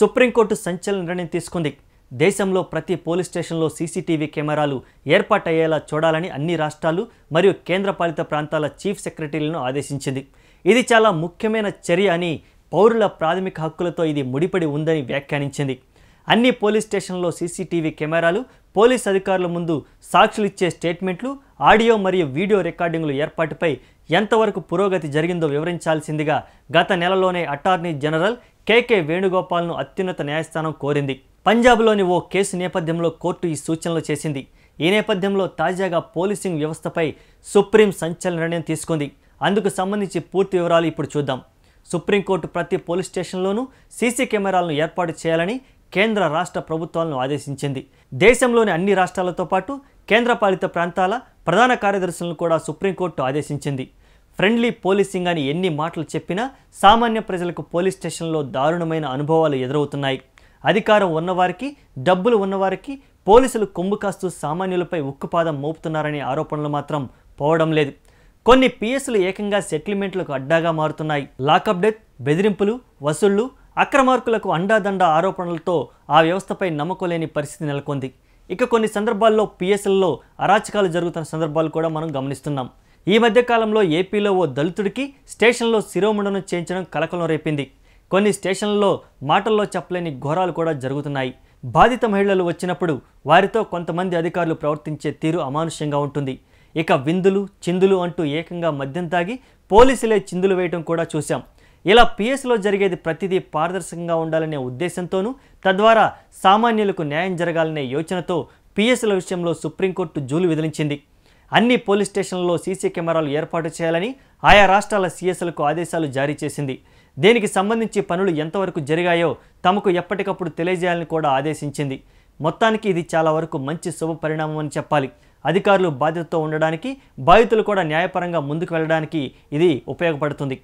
supreme court సంచలన నిర్ణయం తీసుకుంది దేశంలో ప్రతి పోలీస్ స్టేషన్లో సీసీటీవీ కెమెరాలు ఏర్పాటయ్యేలా చూడాలని అన్ని రాష్ట్రాలు మరియు కేంద్రపాలిత ప్రాంతాల చీఫ్ సెక్రటరీలను ఆదేశించింది ఇది చాలా ముఖ్యమైన చర్య అని పౌరుల ప్రాథమిక హక్కులతో ఇది ముడిపడి ఉందని వ్యాఖ్యానించింది అన్ని పోలీస్ స్టేషన్లో సీసీటీవీ కెమెరాలు పోలీస్ అధికారుల ముందు సాక్షులు ఇచ్చే స్టేట్మెంట్లు ఆడియో మరియు వీడియో రికార్డింగ్లు ఏర్పాటుపై ఎంతవరకు పురోగతి జరిగిందో వివరించాల్సిందిగా గత నెలలోనే అటార్నీ జనరల్ కేకే వేణుగోపాల్ను అత్యున్నత న్యాయస్థానం కోరింది పంజాబ్లోని ఓ కేసు నేపథ్యంలో కోర్టు ఈ సూచనలు చేసింది ఈ నేపథ్యంలో తాజాగా పోలీసింగ్ వ్యవస్థపై సుప్రీం సంచలన నిర్ణయం తీసుకుంది అందుకు సంబంధించి పూర్తి వివరాలు ఇప్పుడు చూద్దాం సుప్రీంకోర్టు ప్రతి పోలీస్ స్టేషన్లోనూ సీసీ కెమెరాలను ఏర్పాటు చేయాలని కేంద్ర రాష్ట్ర ప్రభుత్వాలను ఆదేశించింది దేశంలోని అన్ని రాష్ట్రాలతో పాటు కేంద్రపాలిత ప్రాంతాల ప్రధాన కార్యదర్శులను కూడా సుప్రీంకోర్టు ఆదేశించింది ఫ్రెండ్లీ పోలీసింగ్ అని ఎన్ని మాటలు చెప్పినా సామాన్య ప్రజలకు పోలీస్ స్టేషన్లో దారుణమైన అనుభవాలు ఎదురవుతున్నాయి అధికారం ఉన్నవారికి డబ్బులు ఉన్నవారికి పోలీసులు కొమ్ము కాస్తూ సామాన్యులపై ఉక్కుపాదం మోపుతున్నారనే ఆరోపణలు మాత్రం పోవడం లేదు కొన్ని పిఎస్లు ఏకంగా సెటిల్మెంట్లకు అడ్డాగా మారుతున్నాయి లాకప్ డెత్ బెదిరింపులు వసూళ్లు అక్రమార్కులకు అండాదండ ఆరోపణలతో ఆ వ్యవస్థపై నమ్మకలేని పరిస్థితి నెలకొంది ఇక కొన్ని సందర్భాల్లో పిఎస్లలో అరాచకాలు జరుగుతున్న సందర్భాలు కూడా మనం గమనిస్తున్నాం ఈ మధ్యకాలంలో ఏపీలో ఓ దళితుడికి స్టేషన్లో శిరోముండను చేయించడం కలకలం రేపింది కొన్ని స్టేషన్లలో మాటల్లో చెప్పలేని ఘోరాలు కూడా జరుగుతున్నాయి బాధిత మహిళలు వచ్చినప్పుడు వారితో కొంతమంది అధికారులు ప్రవర్తించే తీరు అమానుష్యంగా ఉంటుంది ఇక విందులు చిందులు అంటూ ఏకంగా మద్యం తాగి పోలీసులే చిందులు వేయటం కూడా చూశాం ఇలా పిఎస్లో జరిగేది ప్రతిదీ పారదర్శకంగా ఉండాలనే ఉద్దేశంతోనూ తద్వారా సామాన్యులకు న్యాయం జరగాలనే యోచనతో పిఎస్ల విషయంలో సుప్రీంకోర్టు జూలు విదిలించింది అన్ని పోలీస్ స్టేషన్లలో సీసీ కెమెరాలు ఏర్పాటు చేయాలని ఆయా రాష్ట్రాల సీఎస్లకు ఆదేశాలు జారీ చేసింది దీనికి సంబంధించి పనులు ఎంతవరకు జరిగాయో తమకు ఎప్పటికప్పుడు తెలియజేయాలని కూడా ఆదేశించింది మొత్తానికి ఇది చాలా వరకు మంచి శుభ పరిణామం అని చెప్పాలి అధికారులు బాధ్యతతో ఉండడానికి బాధితులు కూడా న్యాయపరంగా ముందుకు వెళ్ళడానికి ఇది ఉపయోగపడుతుంది